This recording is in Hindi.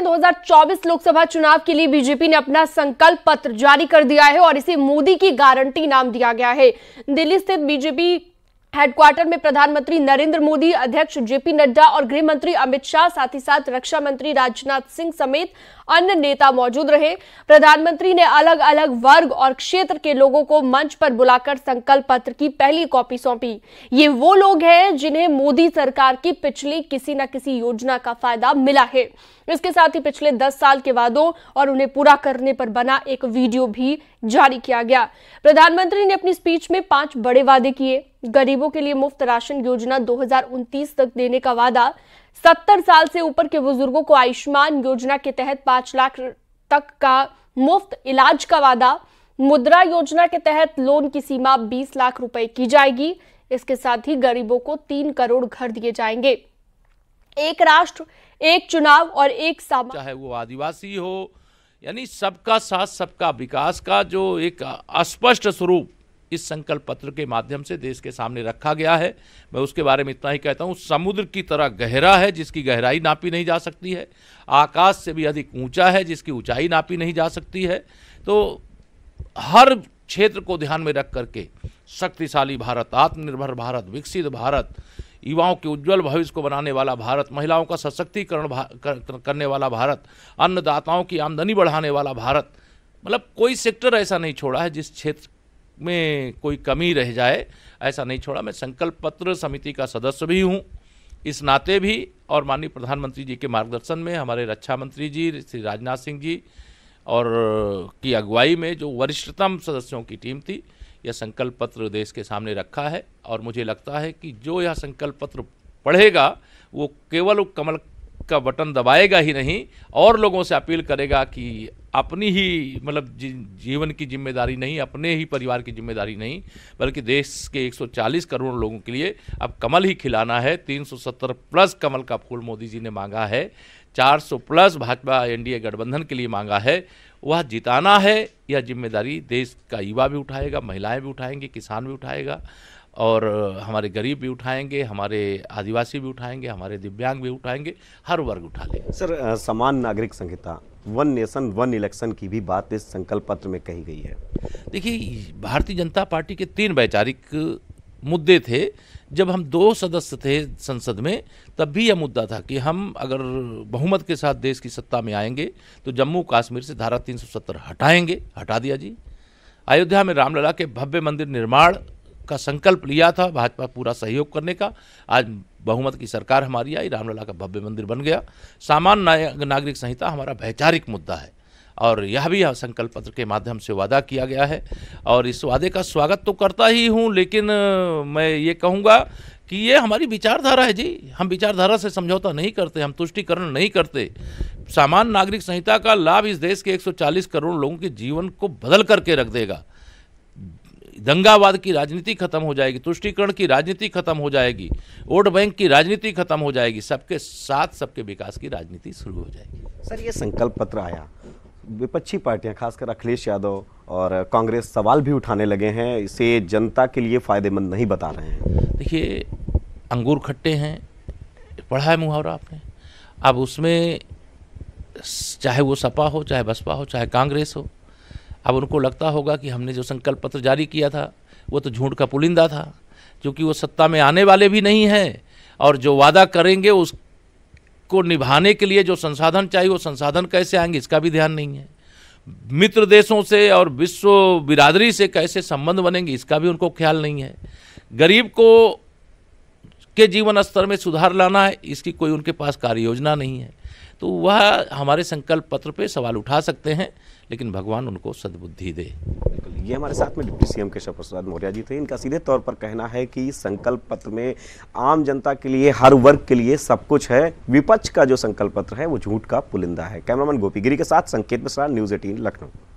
2024 लोकसभा चुनाव के लिए बीजेपी ने अपना संकल्प पत्र जारी कर दिया है और इसे मोदी की गारंटी नाम दिया गया है दिल्ली स्थित बीजेपी हेडक्वार्टर में प्रधानमंत्री नरेंद्र मोदी अध्यक्ष जेपी नड्डा और गृह मंत्री अमित शाह साथ ही साथ रक्षा मंत्री राजनाथ सिंह समेत अन्य नेता मौजूद रहे प्रधानमंत्री ने अलग अलग वर्ग और क्षेत्र के लोगों को मंच पर बुलाकर संकल्प पत्र की पहली कॉपी सौंपी ये वो लोग हैं जिन्हें मोदी सरकार की पिछली किसी न किसी योजना का फायदा मिला है इसके साथ ही पिछले दस साल के वादों और उन्हें पूरा करने पर बना एक वीडियो भी जारी किया गया प्रधानमंत्री ने अपनी स्पीच में पांच बड़े वादे किए गरीबों के लिए मुफ्त राशन योजना 2029 तक देने का वादा 70 साल से ऊपर के बुजुर्गों को आयुष्मान योजना के तहत 5 लाख तक का मुफ्त इलाज का वादा मुद्रा योजना के तहत लोन की सीमा 20 लाख रुपए की जाएगी इसके साथ ही गरीबों को तीन करोड़ घर दिए जाएंगे एक राष्ट्र एक चुनाव और एक चाहे वो आदिवासी हो यानी सबका साथ सबका विकास का जो एक अस्पष्ट स्वरूप इस संकल्प पत्र के माध्यम से देश के सामने रखा गया है मैं उसके बारे में इतना ही कहता हूँ समुद्र की तरह गहरा है जिसकी गहराई नापी नहीं जा सकती है आकाश से भी अधिक ऊंचा है जिसकी ऊंचाई नापी नहीं जा सकती है तो हर क्षेत्र को ध्यान में रख करके शक्तिशाली भारत आत्मनिर्भर भारत विकसित भारत युवाओं के उज्जवल भविष्य को बनाने वाला भारत महिलाओं का सशक्तिकरण करने वाला भारत अन्नदाताओं की आमदनी बढ़ाने वाला भारत मतलब कोई सेक्टर ऐसा नहीं छोड़ा है जिस क्षेत्र में कोई कमी रह जाए ऐसा नहीं छोड़ा मैं संकल्प पत्र समिति का सदस्य भी हूँ इस नाते भी और माननीय प्रधानमंत्री जी के मार्गदर्शन में हमारे रक्षा मंत्री जी श्री राजनाथ सिंह जी और की अगुवाई में जो वरिष्ठतम सदस्यों की टीम थी यह संकल्प पत्र देश के सामने रखा है और मुझे लगता है कि जो यह संकल्प पत्र पढ़ेगा वो केवल कमल का बटन दबाएगा ही नहीं और लोगों से अपील करेगा कि अपनी ही मतलब जी, जीवन की जिम्मेदारी नहीं अपने ही परिवार की जिम्मेदारी नहीं बल्कि देश के 140 करोड़ लोगों के लिए अब कमल ही खिलाना है 370 प्लस कमल का फूल मोदी जी ने मांगा है 400 प्लस भाजपा एनडीए गठबंधन के लिए मांगा है वह जिताना है यह जिम्मेदारी देश का युवा भी उठाएगा महिलाएं भी उठाएंगी किसान भी उठाएगा और हमारे गरीब भी उठाएंगे हमारे आदिवासी भी उठाएंगे हमारे दिव्यांग भी उठाएंगे हर वर्ग उठा लेंगे सर समान नागरिक संहिता वन नेशन वन इलेक्शन की भी बात इस संकल्प पत्र में कही गई है देखिए भारतीय जनता पार्टी के तीन वैचारिक मुद्दे थे जब हम दो सदस्य थे संसद में तब भी यह मुद्दा था कि हम अगर बहुमत के साथ देश की सत्ता में आएंगे तो जम्मू कश्मीर से धारा 370 हटाएंगे हटा दिया जी अयोध्या में रामलला के भव्य मंदिर निर्माण का संकल्प लिया था भाजपा पूरा सहयोग करने का आज बहुमत की सरकार हमारी आई रामलला का भव्य मंदिर बन गया सामान्य नागरिक संहिता हमारा वैचारिक मुद्दा है और यह भी संकल्प पत्र के माध्यम से वादा किया गया है और इस वादे का स्वागत तो करता ही हूँ लेकिन मैं ये कहूँगा कि ये हमारी विचारधारा है जी हम विचारधारा से समझौता नहीं करते हम तुष्टिकरण नहीं करते सामान्य नागरिक संहिता का लाभ इस देश के 140 करोड़ लोगों के जीवन को बदल करके रख देगा दंगावाद की राजनीति खत्म हो जाएगी तुष्टिकरण की राजनीति खत्म हो जाएगी वोट बैंक की राजनीति खत्म हो जाएगी सबके साथ सबके विकास की राजनीति शुरू हो जाएगी सर ये संकल्प पत्र आया विपक्षी पार्टियां खासकर अखिलेश यादव और कांग्रेस सवाल भी उठाने लगे हैं इसे जनता के लिए फ़ायदेमंद नहीं बता रहे हैं देखिए अंगूर खट्टे हैं पढ़ा है मुहावरा आपने अब उसमें चाहे वो सपा हो चाहे बसपा हो चाहे कांग्रेस हो अब उनको लगता होगा कि हमने जो संकल्प पत्र जारी किया था वो तो झूठ का पुलिंदा था क्योंकि वो सत्ता में आने वाले भी नहीं हैं और जो वादा करेंगे उसको निभाने के लिए जो संसाधन चाहिए वो संसाधन कैसे आएंगे इसका भी ध्यान नहीं है मित्र देशों से और विश्व बिरादरी से कैसे संबंध बनेंगे इसका भी उनको ख्याल नहीं है गरीब को के जीवन स्तर में सुधार लाना है इसकी कोई उनके पास कार्य योजना नहीं है तो वह हमारे संकल्प पत्र पे सवाल उठा सकते हैं लेकिन भगवान उनको सद्बुद्धि दे बिल्कुल ये हमारे साथ में डिप्टी सीएम केशव प्रसाद मौर्य जी थे इनका सीधे तौर पर कहना है कि संकल्प पत्र में आम जनता के लिए हर वर्ग के लिए सब कुछ है विपक्ष का जो संकल्प पत्र है वो झूठ का पुलिंदा है कैमरामैन गोपीगिरी के साथ संकेत मिश्रा न्यूज एटीन लखनऊ